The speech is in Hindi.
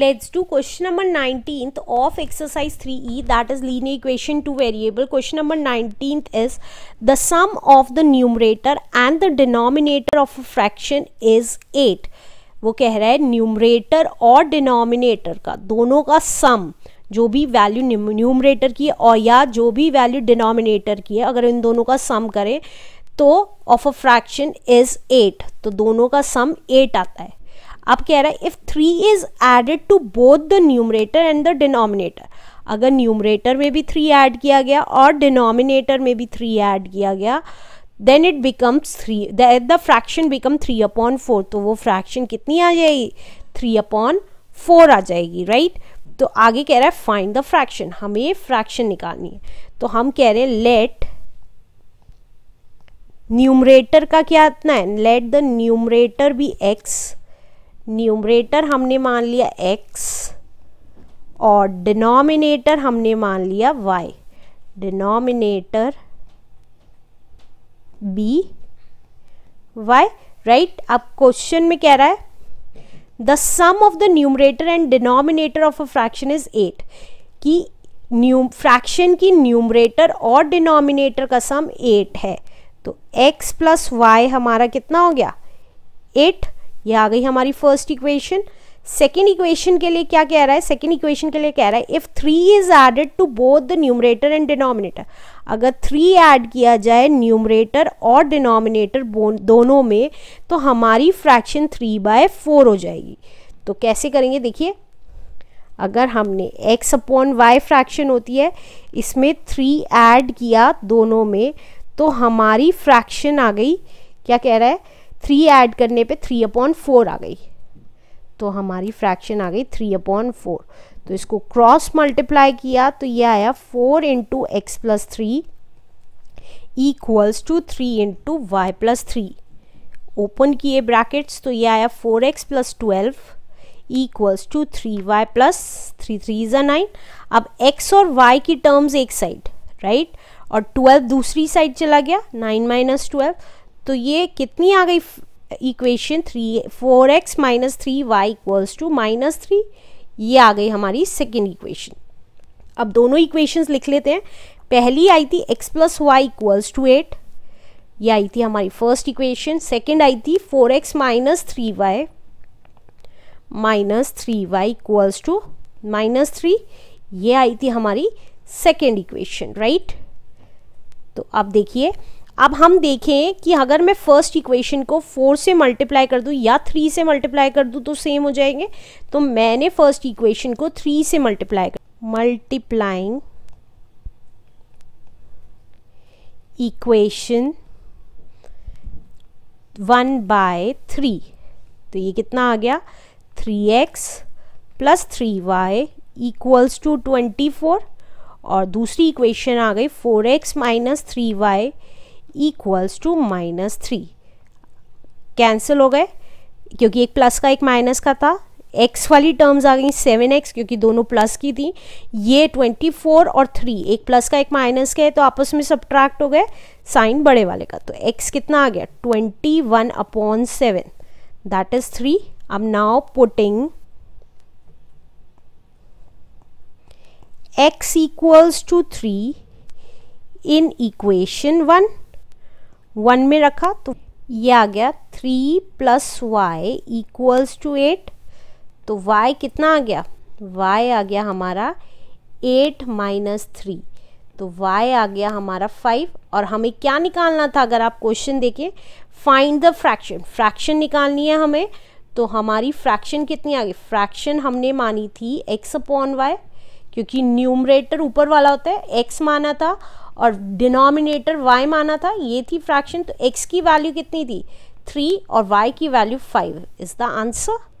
let's do question number 19th of exercise 3e that is linear equation to variable question number 19th is the sum of the numerator and the denominator of a fraction is 8 वो कह रहा है न्यूमरेटर और डिनोमिनेटर का दोनों का सम जो भी वैल्यू न्यूमरेटर की है और या जो भी वैल्यू डिनोमिनेटर की है अगर इन दोनों का सम करें तो of a fraction is eight तो दोनों का सम एट आता है अब कह रहा है if three is added to both the numerator and the denominator अगर न्यूमरेटर में भी थ्री ऐड किया गया और डिनोमिनेटर में भी थ्री ऐड किया गया then it becomes three the fraction become three upon four तो वो फ्रैक्शन कितनी आ जाएगी थ्री अपॉन फोर आ जाएगी राइट right? तो आगे कह रहा है फाइंड द फ्रैक्शन हमें फ्रैक्शन निकालनी है तो हम कह रहे हैं लेट न्यूमरेटर का क्या इतना है let the numerator be x numerator हमने मान लिया x और डिनोमिनेटर हमने मान लिया y denominator b y right right? अब क्वेश्चन में कह रहा है the sum of the numerator and denominator of a fraction is eight कि न्यू फ्रैक्शन की न्यूमरेटर और डिनोमिनेटर का सम एट है तो x प्लस वाई हमारा कितना हो गया एट ये आ गई हमारी फर्स्ट इक्वेशन सेकेंड इक्वेशन के लिए क्या कह रहा है सेकेंड इक्वेशन के लिए कह रहा है if three is added to both the numerator and denominator अगर थ्री ऐड किया जाए न्यूमरेटर और डिनोमिनेटर दोनों में तो हमारी फ्रैक्शन थ्री बाय फोर हो जाएगी तो कैसे करेंगे देखिए अगर हमने x अपॉन वाई फ्रैक्शन होती है इसमें थ्री ऐड किया दोनों में तो हमारी फ्रैक्शन आ गई क्या कह रहा है थ्री ऐड करने पे थ्री अपॉन फोर आ गई तो हमारी फ्रैक्शन आ गई थ्री अपॉन फोर तो इसको क्रॉस मल्टीप्लाई किया तो ये आया four into x plus three equals to three into y plus three open किए ब्रैकेट्स तो ये आया four x plus twelve equals to three y plus three three uh nine अब एक्स और वाई की टर्म्स एक साइड राइट right? और ट्वेल्व दूसरी साइड चला गया नाइन माइनस ट्वेल्व तो ये कितनी आ गई equation three four x minus three y equals to minus three ये आ गई हमारी सेकेंड इक्वेशन अब दोनों इक्वेशंस लिख लेते हैं पहली आई थी x plus y equals to eight ये आई थी हमारी फर्स्ट इक्वेशन सेकेंड आई थी four x minus three y minus three y equals to minus three ये आई थी हमारी सेकेंड इक्वेशन राइट तो अब देखिए अब हम देखें कि अगर मैं फर्स्ट इक्वेशन को फोर से मल्टीप्लाई कर दूं या थ्री से मल्टीप्लाई कर दूं तो सेम हो जाएंगे तो मैंने फर्स्ट इक्वेशन को थ्री से मल्टीप्लाई कर multiplying equation one by three तो ये कितना आ गया three x plus three y equals to twenty four और दूसरी इक्वेशन आ गई four x minus three y equals to minus three cancel हो गए क्योंकि एक प्लस का एक माइनस का था एक्स वाली टर्म्स आ गई सेवन एक्स क्योंकि दोनों प्लस की थी ये ट्वेंटी फोर और थ्री एक प्लस का एक माइनस का है तो आपस में सब्ट्रैक्ट हो गए साइन बड़े वाले का तो एक्स कितना आ गया twenty one upon seven that is three अब now putting x equals to three in equation one one में रखा तो ये आ गया three plus y equals to eight तो y कितना आ गया y आ गया हमारा एट माइनस थ्री तो y आ गया हमारा फाइव और हमें क्या निकालना था अगर आप क्वेश्चन देखें फाइंड द फ्रैक्शन फ्रैक्शन निकालनी है हमें तो हमारी फ्रैक्शन कितनी आ गई फ्रैक्शन हमने मानी थी x अपॉन वाई क्योंकि न्यूमरेटर ऊपर वाला होता है x माना था और डिनोमिनेटर y माना था ये थी फ्रैक्शन तो x की वैल्यू कितनी थी थ्री और y की value five is the answer